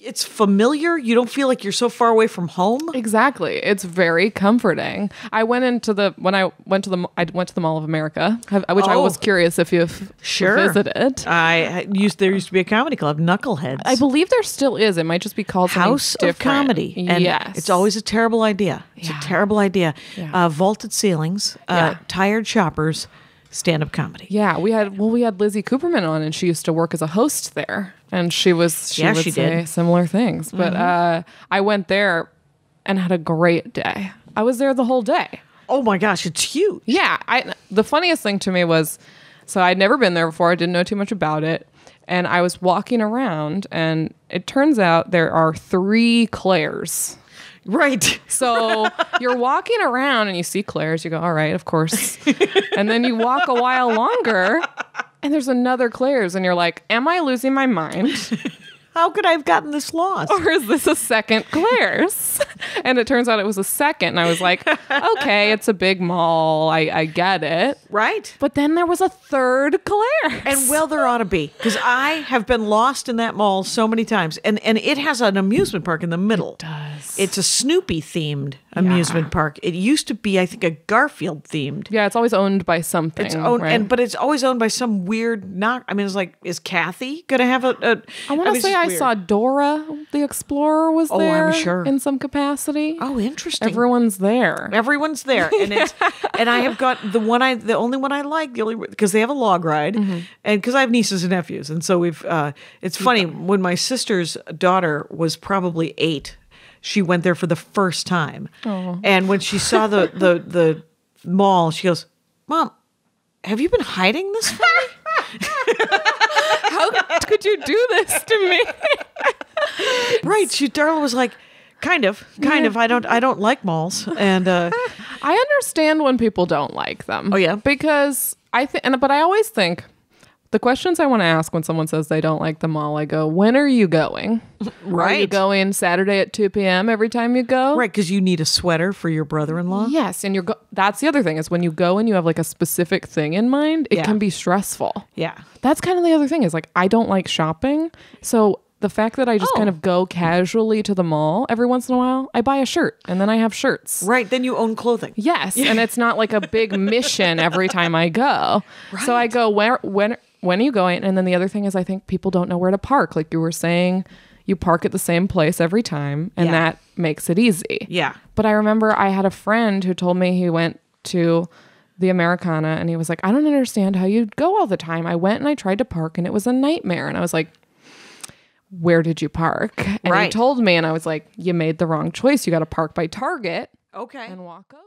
it's familiar. You don't feel like you're so far away from home. Exactly. It's very comforting. I went into the when I went to the I went to the Mall of America, which oh. I was oh. curious if you've sure. visited. I used there used to be a comedy club, Knuckleheads. I believe there still is. It might just be called House of different. Comedy. And yes, it's always a terrible idea. It's yeah. a terrible idea. Yeah. Uh, vaulted ceilings, uh, yeah. tired shoppers stand up comedy. Yeah, we had well, we had Lizzie Cooperman on, and she used to work as a host there, and she was she yeah, would she say did. similar things. But mm-hmm. uh, I went there and had a great day. I was there the whole day. Oh my gosh, it's huge. Yeah, I the funniest thing to me was so I'd never been there before. I didn't know too much about it and I was walking around, and it turns out there are three Claires. Right. So you're walking around and you see Claire's, you go, all right, of course. and then you walk a while longer and there's another Claire's, and you're like, am I losing my mind? How could I have gotten this lost? Or is this a second Claire's? and it turns out it was a second. And I was like, okay, it's a big mall. I, I get it. Right. But then there was a third Claire's. And well, there ought to be because I have been lost in that mall so many times. And, and it has an amusement park in the middle. It does. It's a Snoopy themed amusement yeah. park. It used to be, I think, a Garfield themed. Yeah, it's always owned by something. It's owned, right? and but it's always owned by some weird. Not, I mean, it's like, is Kathy gonna have a? a I want to I mean, say I weird. saw Dora the Explorer was oh, there. I'm sure in some capacity. Oh, interesting. Everyone's there. Everyone's there, and it's and I have got the one I the only one I like the only because they have a log ride, mm -hmm. and because I have nieces and nephews, and so we've. Uh, it's funny yeah. when my sister's daughter was probably eight she went there for the first time. Aww. Oh. And when she saw the, the, the mall, she goes, Mom, have you been hiding this from me? How could you do this to me? right. She Darla was like, kind of kind yeah. of i don't i don't like malls and uh, i understand when people don't like them oh yeah because i think but i always think the questions I want to ask when someone says they don't like the mall, I go, when are you going? Right. Are you going Saturday at 2 p.m. every time you go? Right, because you need a sweater for your brother in law. Yes. And you're go- that's the other thing is when you go and you have like a specific thing in mind, it yeah. can be stressful. Yeah. That's kind of the other thing is like, I don't like shopping. So the fact that I just oh. kind of go casually to the mall every once in a while, I buy a shirt and then I have shirts. Right. Then you own clothing. Yes. And it's not like a big mission every time I go. Right. So I go, where, when, when are you going? And then the other thing is, I think people don't know where to park. Like you were saying, you park at the same place every time, and yeah. that makes it easy. Yeah. But I remember I had a friend who told me he went to the Americana and he was like, I don't understand how you'd go all the time. I went and I tried to park and it was a nightmare. And I was like, Where did you park? And right. he told me, and I was like, You made the wrong choice. You got to park by Target. Okay. And walk over.